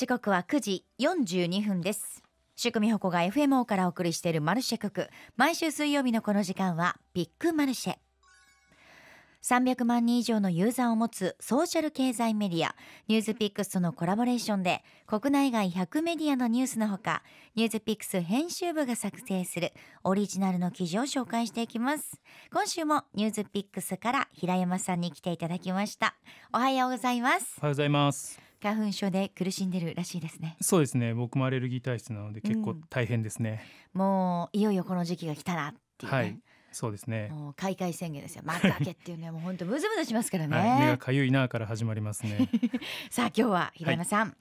時刻は9時42分です仕組みほが FMO からお送りしているマルシェ局毎週水曜日のこの時間はビッグマルシェ300万人以上のユーザーを持つソーシャル経済メディアニュースピックスとのコラボレーションで国内外100メディアのニュースのほかニュースピックス編集部が作成するオリジナルの記事を紹介していきます今週もニュースピックスから平山さんに来ていただきましたおはようございますおはようございます花粉症で苦しんでるらしいですねそうですね僕もアレルギー体質なので結構大変ですね、うん、もういよいよこの時期が来たなっていうね、はいそうですね。もう開会宣言ですよ。幕開けっていうのはもう本当ムズムズしますからね。はい、目が痒いなから始まりますね。さあ今日は平山さん、はい、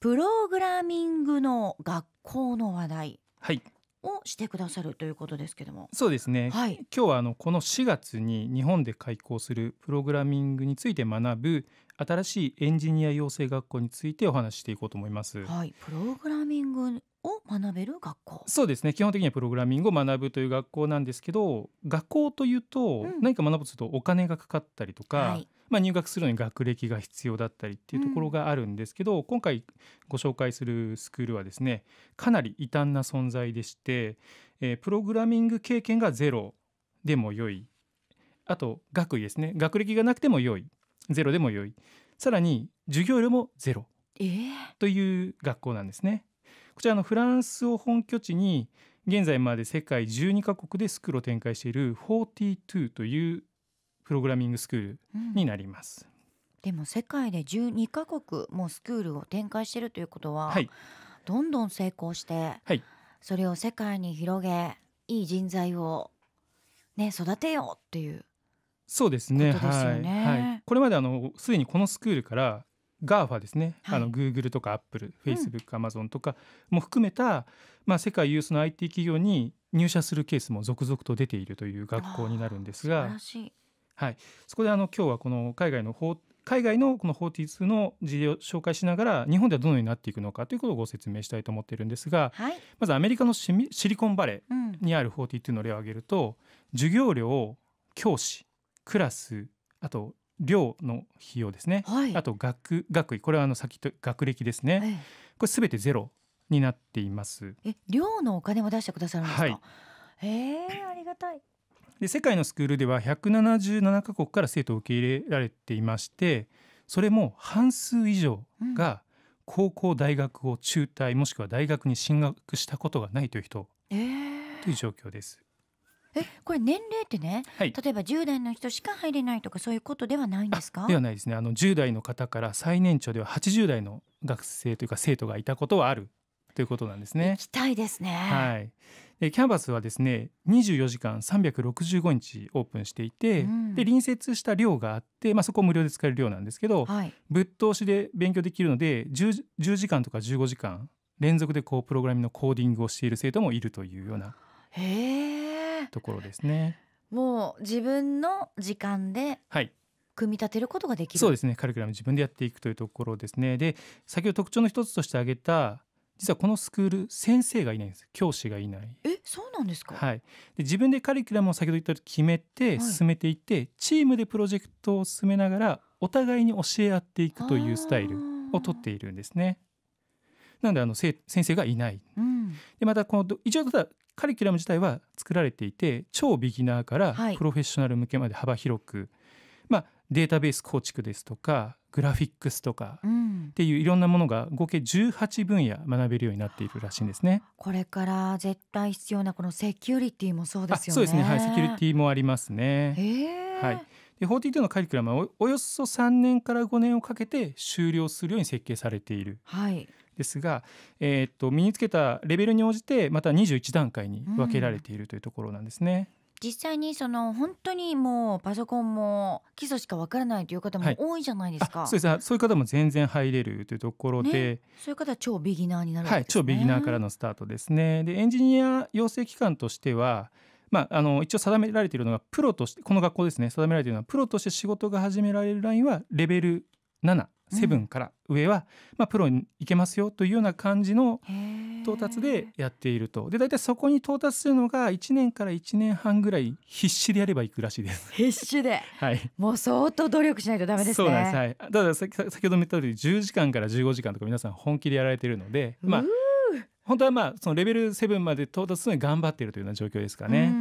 プログラミングの学校の話題。はい。をしてくださるということですけどもそうですね、はい、今日はあのこの4月に日本で開校するプログラミングについて学ぶ新しいエンジニア養成学校についてお話していこうと思います。はい、プログラミングを学べる学校そうですね基本的にはプログラミングを学ぶという学校なんですけど学校というと、何か学ぶとお金がかかったりとか、はいまあ、入学するのに学歴が必要だったりっていうところがあるんですけど、うん、今回ご紹介するスクールはですねかなり異端な存在でして、えー、プログラミング経験がゼロでも良いあと学位ですね学歴がなくても良いゼロでも良いさらに授業料もゼロという学校なんですね。こちらのフランスを本拠地に現在まで世界12カ国でスクールを展開している42というプログラミングスクールになります。うんでも世界で12カ国もスクールを展開しているということは、はい、どんどん成功して、はい、それを世界に広げいい人材を、ね、育てようっていう、そうですねはい、はい、これまであのすでにこのスクールから GAFA ですね、はい、あのグ o o g l e とか Apple、Facebook、ゾンとかも含めた、うん、まあ、世界有数の IT 企業に入社するケースも続々と出ているという学校になるんですが。素晴らしいはい、そこであの今日はこの海外の法海外のこの42の事例を紹介しながら日本ではどのようになっていくのかということをご説明したいと思っているんですが、はい、まずアメリカのシリコンバレーにある42の例を挙げると、うん、授業料教師クラスあと寮の費用ですね、はい、あと学学位これはあの先と学歴ですね、これすべてゼロになっていますえ寮のお金も出してくださるんですか、はい、えー、ありがたいで世界のスクールでは177カ国から生徒を受け入れられていましてそれも半数以上が高校大学を中退もしくは大学に進学したことがないという人、えという状況です。えこれ年齢ってね、はい、例えば10代の人しか入れないとかそういうことではないんですかではないですねあの10代の方から最年長では80代の学生というか生徒がいたことはあるということなんですね。行きたいですね、はい、でキャンバスはですね24時間365日オープンしていて、うん、で隣接した寮があって、まあ、そこ無料で使える寮なんですけど、はい、ぶっ通しで勉強できるので 10, 10時間とか15時間連続でこうプログラミングのコーディングをしている生徒もいるというようなところですね。もう自分の時間で、はい組み立てることができるそうですねカリキュラム自分でやっていくというところですねで先ほど特徴の一つとして挙げた実はこのスクール先生がいないんです教師がいないえそうなんですか、はい、で自分でカリキュラムを先ほど言ったように決めて進めていって、はい、チームでプロジェクトを進めながらお互いに教え合っていくというスタイルをとっているんですね。なのであの先生がいない、うん、でまたこの一応ただカリキュラム自体は作られていて超ビギナーからプロフェッショナル向けまで幅広く、はい、まあデータベース構築ですとかグラフィックスとかっていういろんなものが合計18分野学べるようになっているらしいんですね。これから絶対必要なこのセキュリティもそうですよね。そうですね。はい、セキュリティもありますね。えー、はい。で、42のカリキュラムはおよそ3年から5年をかけて終了するように設計されている。はい。ですが、えー、っと身につけたレベルに応じてまた21段階に分けられているというところなんですね。うん実際にその本当にもうパソコンも基礎しかわからないという方も多いじゃないですか、はい、そうですそういう方も全然入れるというところで、ね、そういう方は超ビギナーになるわですね、はい、超ビギナーからのスタートですねでエンジニア養成機関としてはまあ、あの一応定められているのがプロとしてこの学校ですね定められているのはプロとして仕事が始められるラインはレベルセブンから上は、まあ、プロに行けますよというような感じの到達でやっているとで大体そこに到達するのが1年から1年半ぐらい必死でやればいくらしいです必死で、はい、もう相当努力しないとダメですねそうなんです、はい、ただ先先ほども言った通り10時間から15時間とか皆さん本気でやられているのでまあ本当はまあそのレベル7まで到達するのに頑張っているというような状況ですかね。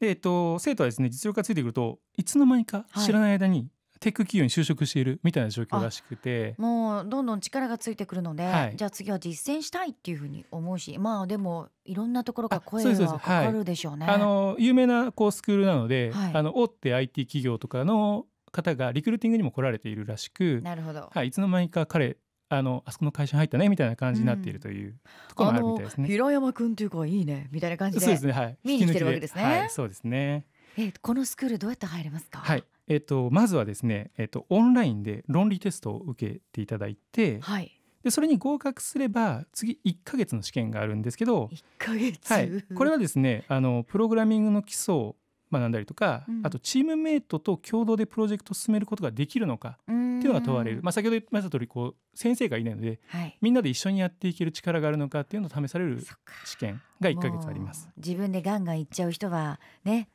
でえっと、生徒はですね実力がついてくるといつの間にか知らない間にテック企業に就職しているみたいな状況らしくてもうどんどん力がついてくるので、はい、じゃあ次は実践したいっていうふうに思うしまあでもいろんなところが声がかかるでしょうね。あの有名なこうスクールなので、はい、あの大手 IT 企業とかの方がリクルーティングにも来られているらしくなるほど、はい、いつの間にか彼あのあそこの会社入ったねみたいな感じになっているという、ところもあるみたいですね。平山君という子はいいねみたいな感じでそうですね、はい、見に来てるわけですね。ですね。えこのスクールどうやって入れますか。はい、えっと、まずはですね、えっと、オンラインで論理テストを受けていただいて、はい、でそれに合格すれば次1か月の試験があるんですけど1ヶ月、はい、これはですねあのプログラミングの基礎を学んだりとか、うん、あとチームメイトと共同でプロジェクトを進めることができるのかっていうのが問われる、まあ、先ほど言いました通りこり先生がいないので、はい、みんなで一緒にやっていける力があるのかっていうのを試される試験が1か月あります。自分でガンガンいっちゃう人はね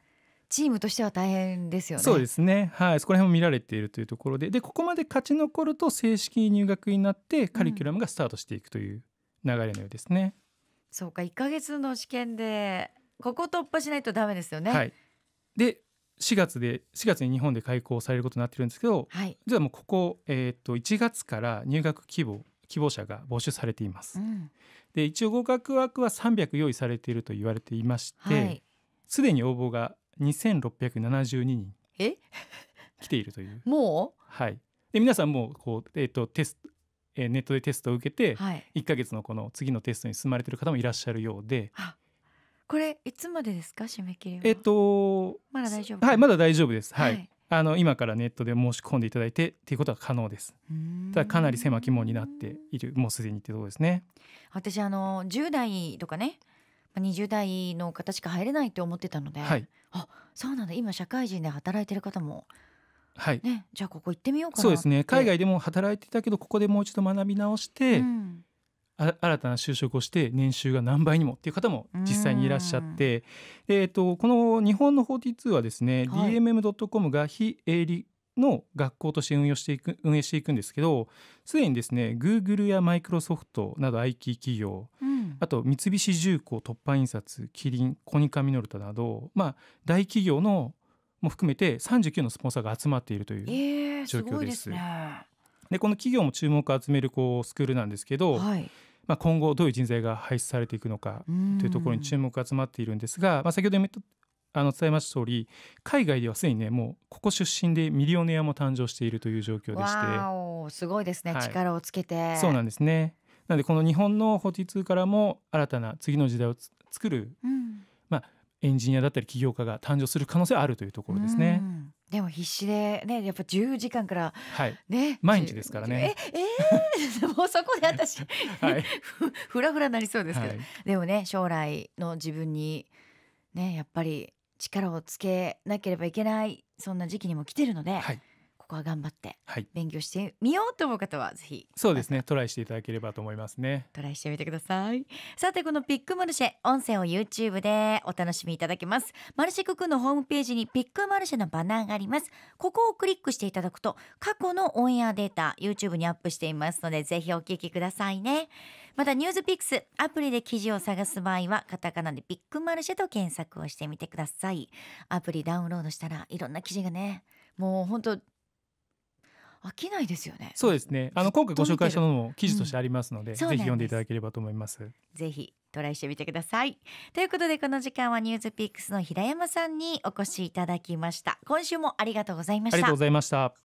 チームとしては大変ですよね。そうですね。はい、そこら辺も見られているというところで、でここまで勝ち残ると正式入学になってカリキュラムがスタートしていくという流れのようですね。うん、そうか、一ヶ月の試験でここ突破しないとダメですよね。はい、で4月で4月に日本で開校されることになってるんですけど、はい、じゃあもうここえっ、ー、と1月から入学希望希望者が募集されています。うん、で一応合格枠は300用意されていると言われていまして。す、はい、で、に応募が2672人え来ているという もうはいで皆さんもこう、えーと、テストえー、ネットでテストを受けて、はい、1か月のこの次のテストに進まれてる方もいらっしゃるようで。これいつまでですか締め切りえっとまだ大丈夫はいまだ大丈夫です、はい、はい、あの今からネットで申し込んでいただいてっていうことは可能ですただかなり狭き門になっているもうすでにってとこですね私あの十代とかね20代の方しか入れないって思ってたので、はい、あそうなんだ今社会人で働いてる方もはい、ね、じゃあここ行ってみようかそうですね海外でも働いてたけどここでもう一度学び直して、うん、新たな就職をして年収が何倍にもっていう方も実際にいらっしゃって、うん、えーと、この日本の42はですね、はい、DMM.com が非営利の学校として運用していく運営していくんですけどすでにですね Google やマイクロソフトなど IT 企業、うんあと三菱重工突破印刷キリンコニカミノルタなど、まあ、大企業のも含めて39のスポンサーが集まっているという状況です。でこの企業も注目を集めるこうスクールなんですけど、はい、まあ、今後どういう人材が輩出されていくのかというところに注目が集まっているんですが、まあ、先ほどあの伝えました通り海外ではすでにねもうここ出身でミリオネアも誕生しているという状況でしてすごいですね、はい、力をつけてそうなんですねなのでこの日本の42からも新たな次の時代を作る、うん、まあ、エンジニアだったり起業家が誕生する可能性はあるというところですね。うんでも必死でねやっぱ10時間からね、はい、毎日ですからねええー、もうそこで私、はい、ふらふらなりそうですけど、はい、でもね将来の自分にねやっぱり力をつけなければいけないそんな時期にも来てるので、はい、こは頑張って勉強してみようと思う方はぜひそうですねトライしていただければと思いますねトライしてみてくださいさてこのピックマルシェ音声を YouTube でお楽しみいただけますマルシェクックのホームページにピックマルシェのバナーがありますここをクリックしていただくと過去のオンエアデータ YouTube にアップしていますのでぜひお聞きくださいねまたニュースピックスアプリで記事を探す場合はカタカナでビッグマルシェと検索をしてみてくださいアプリダウンロードしたらいろんな記事がねもう本当飽きないですよねそうですねあの今回ご紹介したのも記事としてありますのでうんぜひ読んでいただければと思いますぜひトライしてみてくださいということでこの時間はニュースピックスの平山さんにお越しいただきました今週もありがとうございましたありがとうございました